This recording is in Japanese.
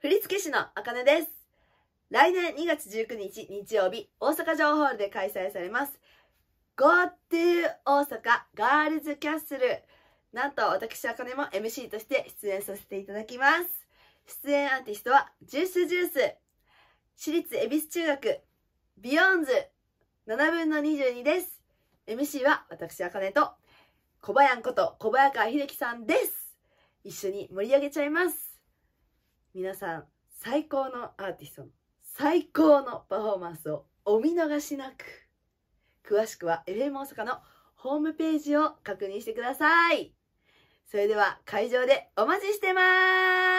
振付師のあかねです。来年2月19日日曜日、大阪城ホールで開催されます。GoTo 大阪ガールズキャッスル。なんと私あかねも MC として出演させていただきます。出演アーティストは、ジュースジュース、私立恵比寿中学、ビヨーンズ、7分の22です。MC は私あかねと、小林こと小早川秀樹さんです。一緒に盛り上げちゃいます。皆さん最高のアーティストの最高のパフォーマンスをお見逃しなく詳しくは FM 大阪のホームページを確認してくださいそれでは会場でお待ちしてます